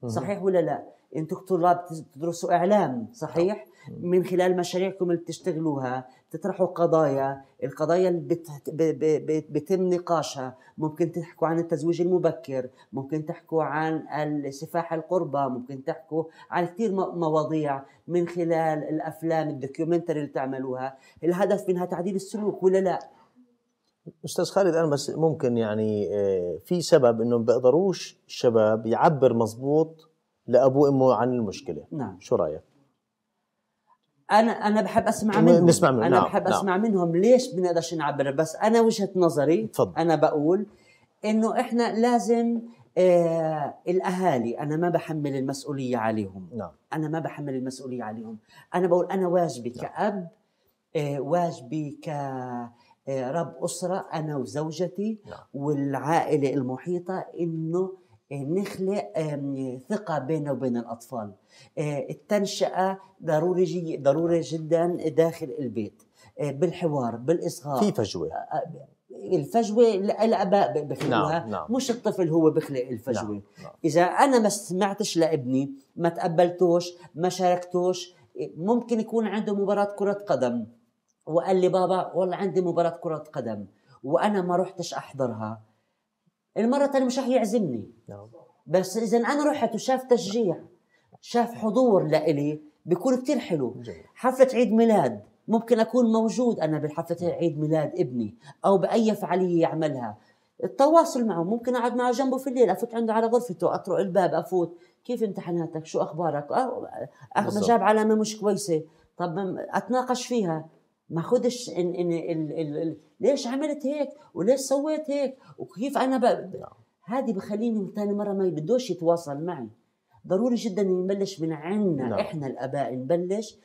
صحيح ولا لا انتم طلاب تدرسوا اعلام صحيح نعم. من خلال مشاريعكم اللي بتشتغلوها تطرحوا قضايا القضايا اللي بت... ب... ب... بتم نقاشها ممكن تحكوا عن التزويج المبكر ممكن تحكوا عن السفاح القربى ممكن تحكوا عن كثير مواضيع من خلال الافلام الدوكيومنتري اللي تعملوها الهدف منها تعديل السلوك ولا لا استاذ خالد انا بس ممكن يعني آه، في سبب انه بيقدروش الشباب يعبر مزبوط لابوه امه عن المشكله نعم شو رايك انا انا بحب اسمع منهم نسمع من... انا نعم. بحب نعم. اسمع منهم ليش بنقدرش نعبر بس انا وجهه نظري تفضل. انا بقول انه احنا لازم آه الاهالي انا ما بحمل المسؤوليه عليهم نعم. انا ما بحمل المسؤوليه عليهم انا بقول انا واجبي نعم. كاب آه واجبي ك آه، رب اسره انا وزوجتي نعم. والعائله المحيطه انه إيه، نخلق ثقة بيننا وبين الأطفال إيه، التنشئة ضروري ضروري جدا داخل البيت إيه، بالحوار بالإصغاء في فجوة آه، آه، الفجوه الاباء بخلقوها نعم. نعم. مش الطفل هو بخلق الفجوه نعم. نعم. اذا انا ما سمعتش لابني ما تقبلتوش ما شاركتوش ممكن يكون عنده مباراه كره قدم وقال لي بابا والله عندي مباراه كره قدم وانا ما رحتش احضرها المرة الثانية مش رح يعزمني نعم. بس إذا أنا رحت وشاف تشجيع شاف حضور لإلي بيكون كتير حلو جميل. حفلة عيد ميلاد ممكن أكون موجود أنا بالحفلة عيد ميلاد ابني أو بأي فعالية يعملها التواصل معه ممكن أقعد معه جنبه في الليل أفوت عنده على غرفته أطرق الباب أفوت كيف امتحاناتك شو أخبارك أخذ جاب علامة مش كويسة طب أتناقش فيها ما خدش إن إن ال ال ال ليش عملت هيك وليش سويت هيك وكيف أنا ب... نعم. هذه بخليني ثاني مرة ما بدوش يتواصل معي ضروري جدا نبلش من عنا نعم. احنا الاباء نبلش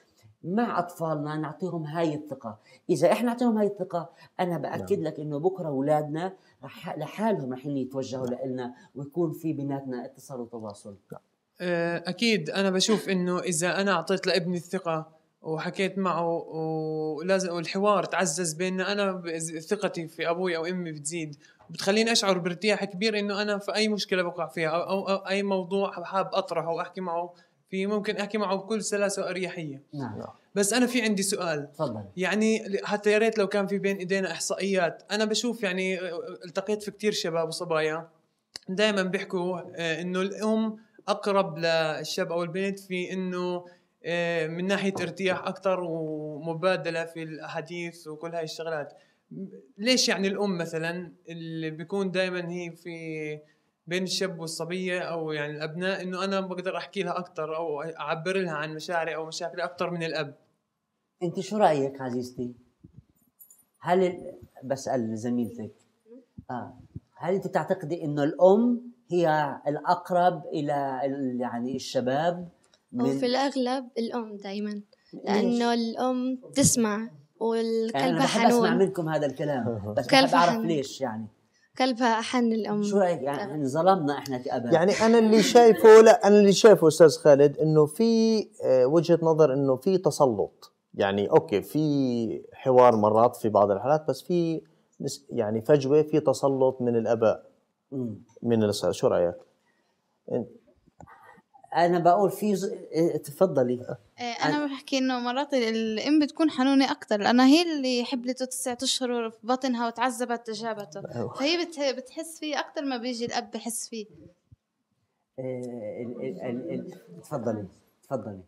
مع اطفالنا نعطيهم هاي الثقه اذا احنا اعطيهم هاي الثقه انا باكد لا. نعم. لك انه بكره اولادنا رح لحالهم رح يتوجهوا لنا ويكون في بيناتنا اتصال وتواصل نعم. أه، اكيد انا بشوف انه اذا انا اعطيت لابني الثقه وحكيت معه ولازم والحوار تعزز بيننا انا ثقتي في ابوي او امي بتزيد بتخليني اشعر بارتياح كبير انه انا في اي مشكله بقع فيها او, أو, أو اي موضوع حاب اطرحه واحكي معه في ممكن احكي معه بكل سلاسه واريحيه نعم بس انا في عندي سؤال تفضل يعني حتى يا ريت لو كان في بين ايدينا احصائيات انا بشوف يعني التقيت في كتير شباب وصبايا دائما بيحكوا آه، انه الام اقرب للشاب او البنت في انه آه، من ناحيه ارتياح اكثر ومبادله في الاحاديث وكل هاي الشغلات ليش يعني الام مثلا اللي بيكون دائما هي في بين الشاب والصبيه او يعني الابناء انه انا بقدر احكي لها اكثر او اعبر لها عن مشاعري او مشاكلي اكثر من الاب انت شو رايك عزيزتي هل بسال زميلتك اه هل انت تعتقدي انه الام هي الاقرب الى يعني الشباب من وفي الأغلب الأم دائما لأنه الأم تسمع والكلب يعني أنا بحب أسمع منكم هذا الكلام بس بحب أعرف ليش يعني كلبها أحن الأم شو رأيك يعني انظلمنا إحنا كأباء يعني أنا اللي شايفه لا أنا اللي شايفه أستاذ خالد إنه في آه، وجهة نظر إنه في تسلط يعني أوكي في حوار مرات في بعض الحالات بس في يعني فجوة في تسلط من الآباء من الأستاذ شو رأيك؟ انا بقول في ز... إيه، تفضلي آه. آه، انا بحكي انه مرات الام بتكون حنونه اكثر لانها هي اللي حبلته تسعة اشهر في بطنها وتعذبت تجابته فهي بتحس فيه اكثر ما بيجي الاب بحس فيه إيه، تفضلي تفضلي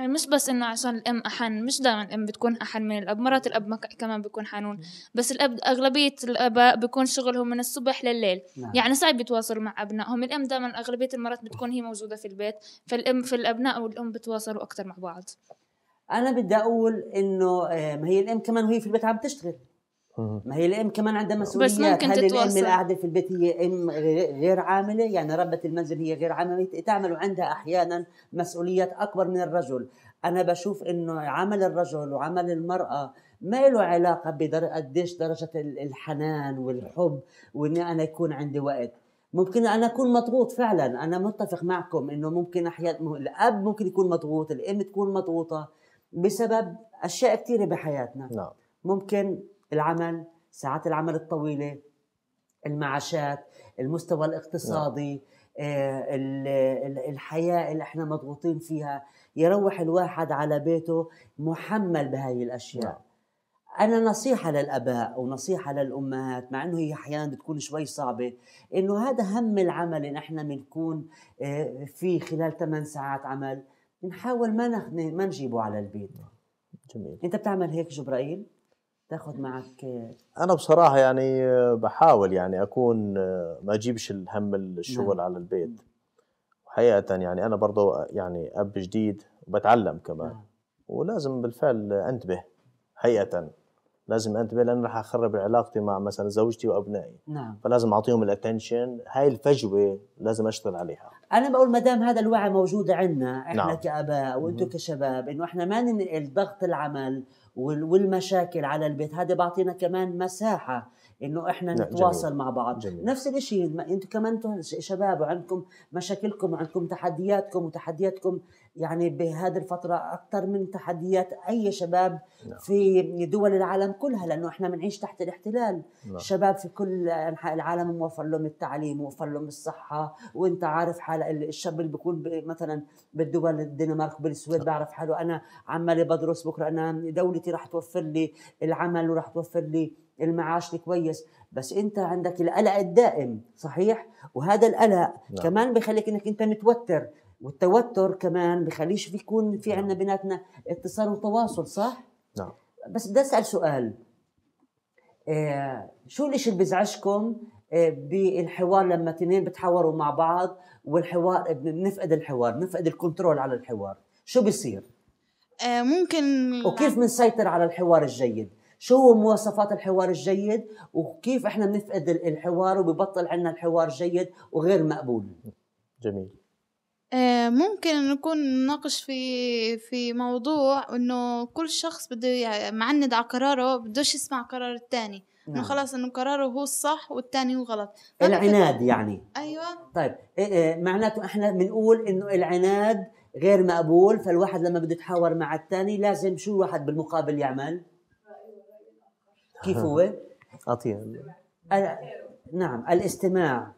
يعني مش بس انه عشان الام احن مش دائما الام بتكون احن من الاب مرات الاب كمان بيكون حنون بس الاب اغلبيه الاباء بيكون شغلهم من الصبح لليل نعم. يعني صعب يتواصلوا مع ابنائهم الام دائما اغلبيه المرات بتكون هي موجوده في البيت فالام في الابناء والام بتواصلوا اكثر مع بعض انا بدي اقول انه آه، ما هي الام كمان وهي في البيت عم تشتغل ما هي الام كمان عندها مسؤوليات بس ممكن هل تتواصل. الام القاعده في البيت هي ام غير عامله يعني ربة المنزل هي غير عامله تعمل وعندها احيانا مسؤوليات اكبر من الرجل انا بشوف انه عمل الرجل وعمل المراه ما له علاقه قديش درجه الحنان والحب واني انا يكون عندي وقت ممكن انا اكون مضغوط فعلا انا متفق معكم انه ممكن احيانا الاب ممكن يكون مضغوط الام تكون مضغوطه بسبب اشياء كثيره بحياتنا نعم. ممكن العمل ساعات العمل الطويله المعاشات المستوى الاقتصادي نعم. آه، الحياة اللي احنا مضغوطين فيها يروح الواحد على بيته محمل بهاي الأشياء نعم. أنا نصيحة للأباء ونصيحة للأمهات مع أنه هي أحيانا بتكون شوي صعبة أنه هذا هم العمل اللي إحنا بنكون آه، فيه خلال 8 ساعات عمل بنحاول ما ما نجيبه على البيت نعم. جميل أنت بتعمل هيك جبرائيل؟ تاخذ معك انا بصراحه يعني بحاول يعني اكون ما اجيبش الهم الشغل نعم. على البيت وحقيقه يعني انا برضو يعني اب جديد وبتعلم كمان نعم. ولازم بالفعل انتبه حقيقه لازم انتبه لان راح اخرب علاقتي مع مثلا زوجتي وابنائي نعم فلازم اعطيهم الاتنشن هاي الفجوه لازم اشتغل عليها انا بقول ما دام هذا الوعي موجود عندنا احنا نعم. كاباء وانتم كشباب انه احنا ما ننقل ضغط العمل والمشاكل على البيت هذا بعطينا كمان مساحة انه احنا نعم، نتواصل جميل. مع بعض جميل. نفس الشيء انتم كمان شباب وعندكم مشاكلكم وعندكم تحدياتكم وتحدياتكم يعني بهذه الفترة أكثر من تحديات أي شباب نعم. في دول العالم كلها لأنه إحنا بنعيش تحت الاحتلال نعم. شباب في كل أنحاء العالم موفر لهم التعليم موفر لهم الصحة وأنت عارف حال الشاب اللي بيكون مثلا بالدول الدنمارك بالسويد نعم. بعرف حاله أنا عمالي بدرس بكرة أنا دولتي راح توفر لي العمل وراح توفر لي المعاش الكويس بس انت عندك القلق الدائم صحيح وهذا القلق نعم. كمان بخليك انك انت متوتر والتوتر كمان بخليش في في نعم. عندنا بيناتنا اتصال وتواصل صح؟ نعم بس بدي اسال سؤال آه شو الاشي اللي بيزعجكم آه بالحوار لما اثنين بتحاوروا مع بعض والحوار بنفقد الحوار بنفقد الكنترول على الحوار شو بيصير؟ آه ممكن وكيف بنسيطر على الحوار الجيد؟ شو هو مواصفات الحوار الجيد وكيف احنا بنفقد الحوار وببطل عندنا الحوار جيد وغير مقبول جميل آه، ممكن نكون نناقش في في موضوع انه كل شخص بده يعني معند على قراره بدوش يسمع قرار الثاني نعم. انه خلاص انه قراره هو الصح والثاني هو غلط العناد يعني ايوه طيب إيه، إيه، معناته احنا بنقول انه العناد غير مقبول فالواحد لما بده يتحاور مع الثاني لازم شو الواحد بالمقابل يعمل؟ كيف آه. هو؟ اطيب نعم الاستماع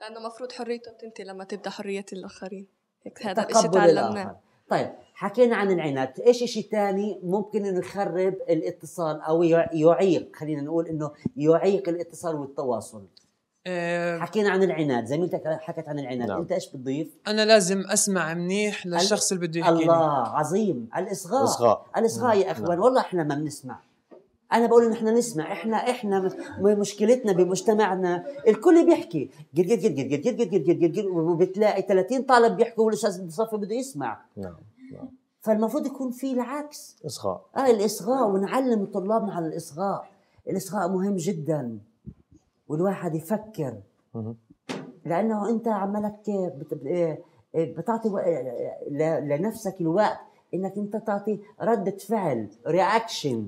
لأنه المفروض حريته بتنتهي لما تبدأ حرية الآخرين هيك هذا الشيء تعلمناه طيب حكينا عن العناد ايش شيء ثاني ممكن انه يخرب الاتصال او يعيق خلينا نقول انه يعيق الاتصال والتواصل أه حكينا عن العناد زميلتك حكت عن العناد نعم. انت ايش بتضيف انا لازم اسمع منيح للشخص اللي بده يحكي الله عظيم الاصغاء الاصغاء, الإصغاء يا نعم. اخوان نعم. والله احنا ما بنسمع انا بقول ان احنا نسمع احنا احنا مشكلتنا بمجتمعنا الكل بيحكي جد جد جد جد جد جد جد جد جد جد جد وبتلاقي 30 طالب بيحكوا والاستاذ صف بده يسمع نعم نعم فالمفروض يكون في العكس اصغاء اه الاصغاء ونعلم طلابنا على الاصغاء الاصغاء مهم جدا والواحد يفكر لانه انت عمالك بتعطي لنفسك الوقت انك انت تعطي ردة فعل رياكشن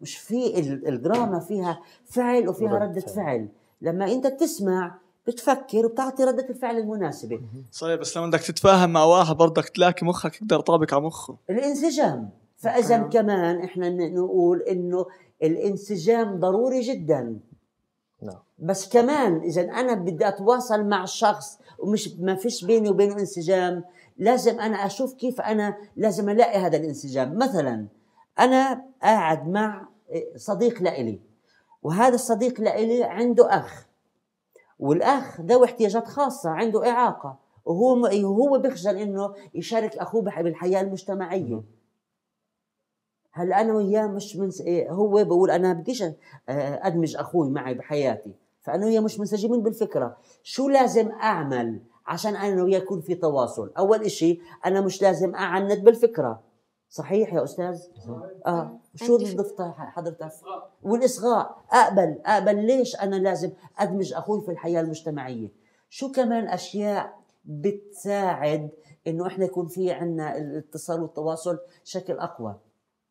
مش في الدراما فيها فعل وفيها ردة فعل لما انت بتسمع بتفكر وبتعطي ردة الفعل المناسبة صحيح بس لما بدك تتفاهم مع واحد برضك تلاقي مخك يقدر طابق على مخه الانسجام فاذا نعم. كمان احنا نقول انه الانسجام ضروري جدا نعم بس كمان اذا انا بدي اتواصل مع شخص ومش ما فيش بيني وبينه انسجام لازم انا اشوف كيف انا لازم الاقي هذا الانسجام مثلا انا قاعد مع صديق لإلي وهذا الصديق لإلي عنده اخ والاخ ذو احتياجات خاصه عنده اعاقه وهو هو بخجل انه يشارك اخوه بالحياه المجتمعيه هل انا وياه مش منس... هو بقول انا بديش ادمج اخوي معي بحياتي فانا وياه مش منسجمين بالفكره شو لازم اعمل عشان انا وياه يكون في تواصل اول إشي انا مش لازم اعند بالفكره صحيح يا استاذ اه شو ضفتها حضرتك والاصغاء اقبل اقبل ليش انا لازم ادمج اخوي في الحياه المجتمعيه شو كمان اشياء بتساعد انه احنا يكون في عنا الاتصال والتواصل بشكل اقوى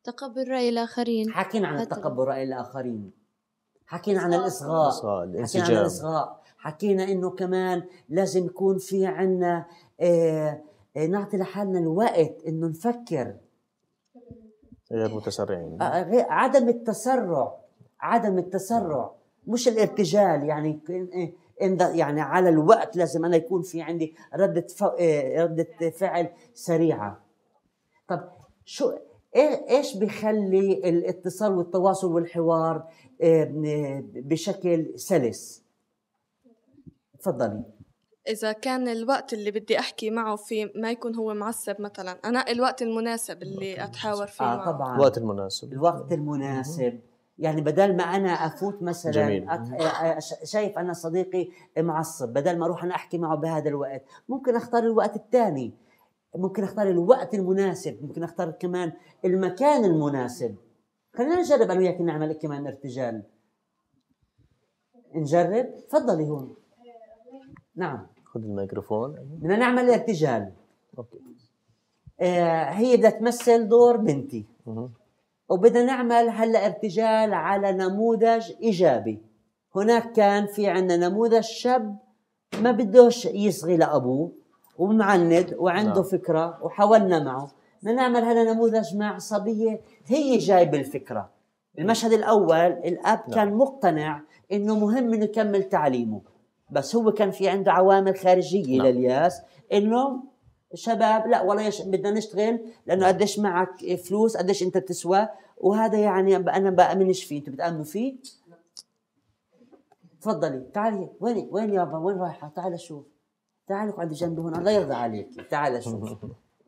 تقبل راي الاخرين حكينا عن تقبل راي الاخرين حكينا عن الاصغاء حكينا عن الاصغاء حكينا انه كمان لازم يكون في عنا آه، آه، نعطي لحالنا الوقت انه نفكر غير متسرعين آه، عدم التسرع عدم التسرع نعم. مش الارتجال يعني يعني على الوقت لازم انا يكون في عندي ردة ردة فعل سريعة طب شو إيه، ايش بيخلي الاتصال والتواصل والحوار بشكل سلس؟ تفضلي إذا كان الوقت اللي بدي أحكي معه فيه ما يكون هو معصب مثلا أنا الوقت المناسب اللي أتحاور فيه آه معه. طبعا الوقت المناسب الوقت المناسب يعني بدل ما انا افوت مثلا جميل. آه، آه، شايف انا صديقي معصب بدل ما اروح انا احكي معه بهذا الوقت ممكن اختار الوقت الثاني ممكن اختار الوقت المناسب ممكن اختار كمان المكان المناسب خلينا نجرب انا وياك نعمل إيه كمان ارتجال نجرب تفضلي هون نعم خذ الميكروفون بدنا نعمل ارتجال اوكي آه هي بدها تمثل دور بنتي اها وبدنا نعمل هلا ارتجال على نموذج ايجابي هناك كان في عندنا نموذج شاب ما بدوش يصغي لابوه ومعند وعنده نعم. فكره وحاولنا معه بدنا نعمل هلا نموذج مع صبيه هي جايبه الفكره المشهد الاول الاب نعم. كان مقتنع انه مهم انه يكمل تعليمه بس هو كان في عنده عوامل خارجيه نعم. للياس انه شباب لا والله يش... بدنا نشتغل لانه نعم. قديش معك فلوس قديش انت بتسوى وهذا يعني انا بامنش فيه انت بتامنوا فيه تفضلي تعالي وين وين يابا وين رايحه تعالي شوف تعالي اقعد جنبي هون الله يرضى عليك تعالي شوف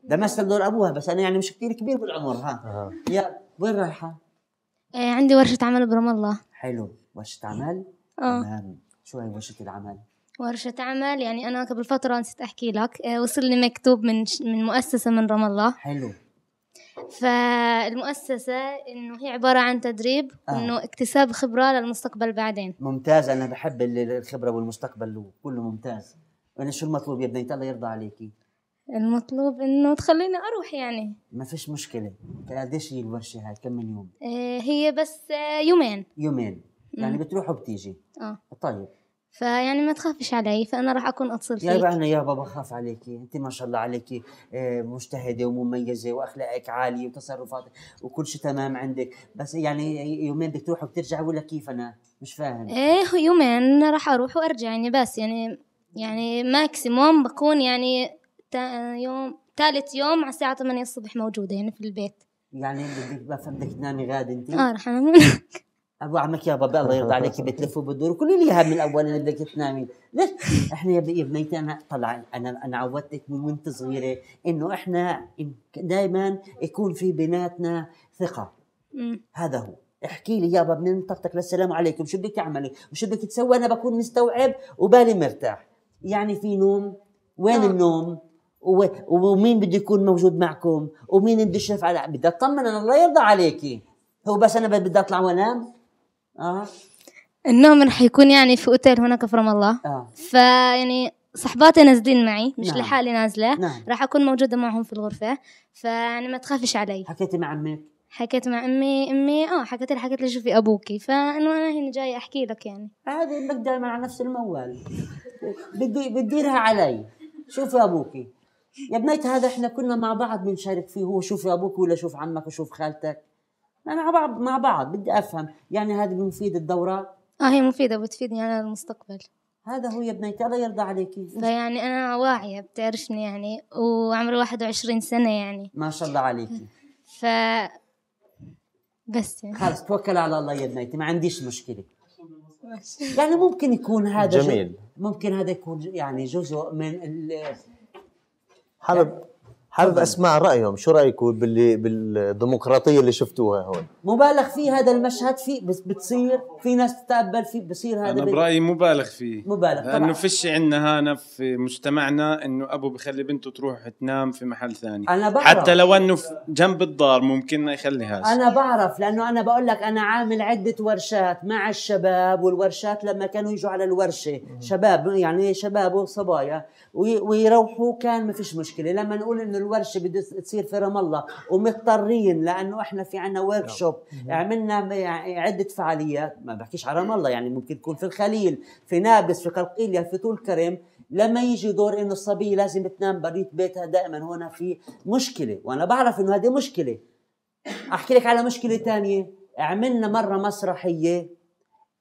لمست <laughs> دور ابوها بس انا يعني مش كثير كبير بالعمر ها آه. يا وين رايحه؟ آه، عندي ورشه عمل برام الله حلو ورشه عمل؟ اه شو هي ورشة العمل؟ ورشة عمل يعني أنا قبل فترة نسيت أحكي لك آه، وصل لي مكتوب من من مؤسسة من رام الله حلو فالمؤسسة إنه هي عبارة عن تدريب آه. إنه اكتساب خبرة للمستقبل بعدين ممتاز أنا بحب الخبرة والمستقبل كله ممتاز أنا شو المطلوب يا بنيت الله يرضى عليكي المطلوب إنه تخليني أروح يعني ما فيش مشكلة قديش هي الورشة هاي كم من يوم؟ آه، هي بس آه، يومين يومين يعني بتروح وبتيجي اه طيب فيعني ما تخافش علي فانا راح اكون اتصل فيك يا انا يا بابا خاف عليكي انت ما شاء الله عليكي آه، مجتهده ومميزه واخلاقك عاليه وتصرفاتك وكل شيء تمام عندك بس يعني يومين بدك تروح وبترجع ولا كيف انا مش فاهم ايه يومين راح اروح وارجع يعني بس يعني يعني ماكسيموم بكون يعني تا يوم ثالث يوم على الساعه 8 الصبح موجوده يعني في البيت يعني بدك بدك تنامي غاد انت اه راح انام ابو عمك يا بابا الله يرضى عليك بتلف وبتدور كل لي هم من الاول انا بدك تنامي ليش احنا يا بنيتي انا طلع انا انا عودتك من وانت صغيره انه احنا دائما يكون في بيناتنا ثقه هذا هو احكي لي يابا من منطقتك للسلام عليكم شو بدك تعملي وشو بدك تسوي انا بكون مستوعب وبالي مرتاح يعني في نوم وين آه. النوم ومين بده يكون موجود معكم ومين بده يشرف على بدي اطمن انا الله يرضى عليكي هو بس انا بدي اطلع وانام اه النوم رح يكون يعني في اوتيل هناك في رام الله اه فيعني صحباتي نازلين معي مش نعم. لحالي نازله نعم. راح اكون موجوده معهم في الغرفه فيعني ما تخافش علي حكيتي مع امك حكيت مع امي امي اه حكيت لها حكيت لي شوفي ابوكي فانه انا هنا جاي احكي لك يعني هذه امك دائما على نفس الموال بدي بديرها علي شوفي ابوكي يا بنيت هذا احنا كنا مع بعض بنشارك فيه هو شوفي ابوك ولا شوف عمك وشوف خالتك مع بعض مع بعض بدي افهم يعني هذا مفيد الدوره اه هي مفيده بتفيدني على المستقبل هذا هو يا بنيتي الله يرضى عليكي يعني انا واعيه بتعرفني يعني وعمري 21 سنه يعني ما شاء الله عليكي ف بس يعني خلص توكل على الله يا بنيتي ما عنديش مشكله يعني ممكن يكون هذا جميل ممكن هذا يكون يعني جزء من ال حابب حابب اسمع رايهم شو رايكم باللي بالديمقراطيه اللي شفتوها هون مبالغ فيه هذا المشهد في بتصير في ناس تتقبل فيه بصير هذا انا برايي مبالغ فيه مبالغ طبعا. لانه فيش عندنا هنا في مجتمعنا انه ابو بخلي بنته تروح تنام في محل ثاني انا بعرف حتى لو انه جنب الدار ممكن ما يخليهاش انا بعرف لانه انا بقول لك انا عامل عده ورشات مع الشباب والورشات لما كانوا يجوا على الورشه شباب يعني شباب وصبايا ويروحوا كان ما فيش مشكله لما نقول انه الورشه بده تصير في رام الله ومضطرين لانه احنا في عنا ورك شوب نعم. عملنا يعني عده فعاليات ما بحكيش على رام الله يعني ممكن تكون في الخليل في نابلس في قلقيليه في طول كرم لما يجي دور انه الصبيه لازم تنام بريت بيتها دائما هنا في مشكله وانا بعرف انه هذه مشكله احكي لك على مشكله ثانيه عملنا مره مسرحيه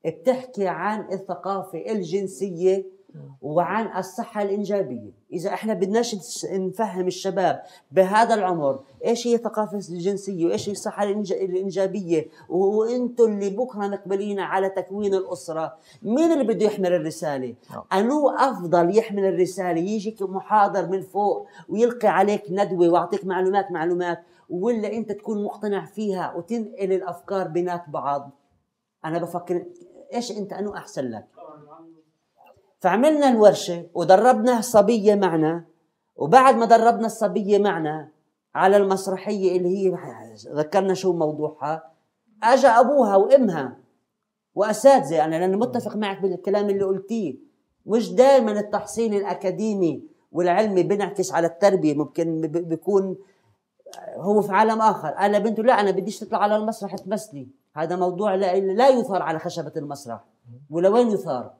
بتحكي عن الثقافه الجنسيه وعن الصحة الإنجابية إذا إحنا بدناش نفهم الشباب بهذا العمر إيش هي الثقافة الجنسية وإيش هي الصحة الإنجابية وإنتوا اللي بكرة مقبلين على تكوين الأسرة مين اللي بده يحمل الرسالة نعم. أنو أفضل يحمل الرسالة يجيك محاضر من فوق ويلقي عليك ندوة ويعطيك معلومات معلومات ولا أنت تكون مقتنع فيها وتنقل الأفكار بينات بعض أنا بفكر إيش أنت أنو أحسن لك فعملنا الورشة ودربنا صبية معنا وبعد ما دربنا الصبية معنا على المسرحية اللي هي ذكرنا شو موضوعها أجا أبوها وأمها وأساتذة أنا لأني متفق معك بالكلام اللي قلتيه مش دائما التحصيل الأكاديمي والعلمي بنعكس على التربية ممكن بيكون هو في عالم آخر أنا بنته لا أنا بديش تطلع على المسرح تمثلي هذا موضوع لا, لا يثار على خشبة المسرح ولوين يثار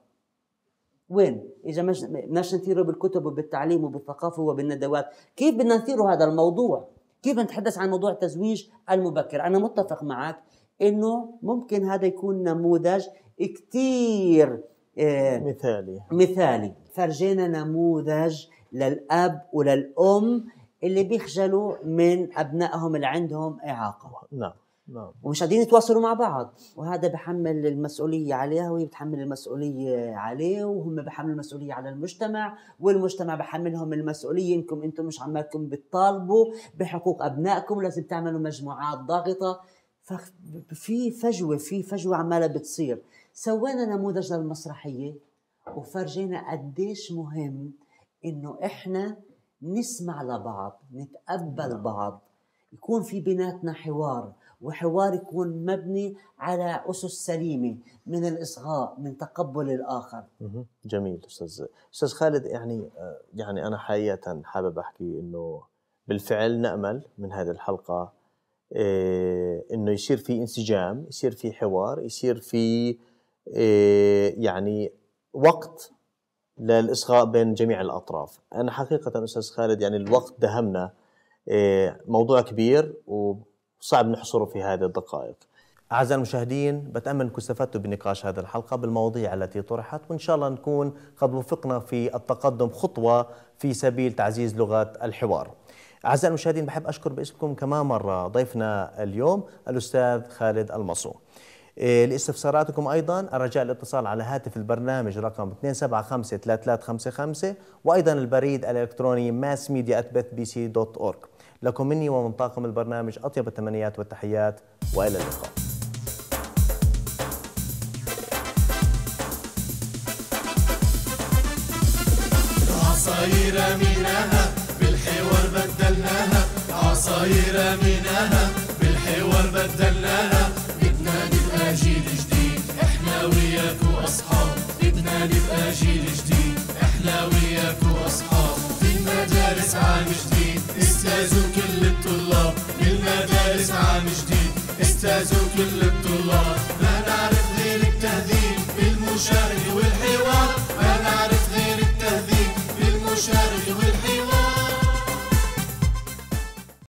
وين؟ إذا ما بدناش نثيره بالكتب وبالتعليم وبالثقافة وبالندوات، كيف بدنا نثيره هذا الموضوع؟ كيف نتحدث عن موضوع التزويج المبكر؟ أنا متفق معك إنه ممكن هذا يكون نموذج كثير آه، مثالي مثالي فرجينا نموذج للأب وللأم اللي بيخجلوا من أبنائهم اللي عندهم إعاقة نعم نعم ومش قادرين يتواصلوا مع بعض وهذا بحمل المسؤوليه عليها وهي بتحمل المسؤوليه عليه وهم بحملوا المسؤوليه على المجتمع والمجتمع بحملهم المسؤوليه انكم انتم مش عمالكم بتطالبوا بحقوق ابنائكم لازم تعملوا مجموعات ضاغطه ففي فجوه في فجوه عماله بتصير سوينا نموذج للمسرحيه وفرجينا قديش مهم انه احنا نسمع لبعض نتقبل نعم. بعض يكون في بيناتنا حوار وحوار يكون مبني على أسس سليمة من الإصغاء من تقبل الآخر جميل أستاذ أستاذ خالد يعني آه، يعني أنا حقيقة حابب أحكي إنه بالفعل نأمل من هذه الحلقة إيه إنه يصير في انسجام يصير في حوار يصير في إيه يعني وقت للإصغاء بين جميع الأطراف أنا حقيقة أستاذ خالد يعني الوقت دهمنا آه، موضوع كبير صعب نحصره في هذه الدقائق أعزائي المشاهدين بتأمل أنكم استفدتوا بنقاش هذه الحلقة بالمواضيع التي طرحت وإن شاء الله نكون قد وفقنا في التقدم خطوة في سبيل تعزيز لغة الحوار أعزائي المشاهدين بحب أشكر باسمكم كمان مرة ضيفنا اليوم الأستاذ خالد المصو إيه، لاستفساراتكم أيضا الرجاء الاتصال على هاتف البرنامج رقم 275 3355 وأيضا البريد الإلكتروني أورك لكم مني ومن طاقم البرنامج أطيب التمنيات والتحيات وإلى اللقاء عصاير منها بالحوار بدلناها عصاير منها بالحوار بدلناها بدنا نبقى جيل جديد احنا وياك واصحاب بدنا نبقى جيل جديد احنا وياك واصحاب المدارس عام جديد استاذوا كل الطلاب بالمدارس عام جديد استاذوا كل الطلاب ما نعرف غير التهذيب بالمشاركة والحوار ما نعرف غير التهذيب بالمشاركة والحوار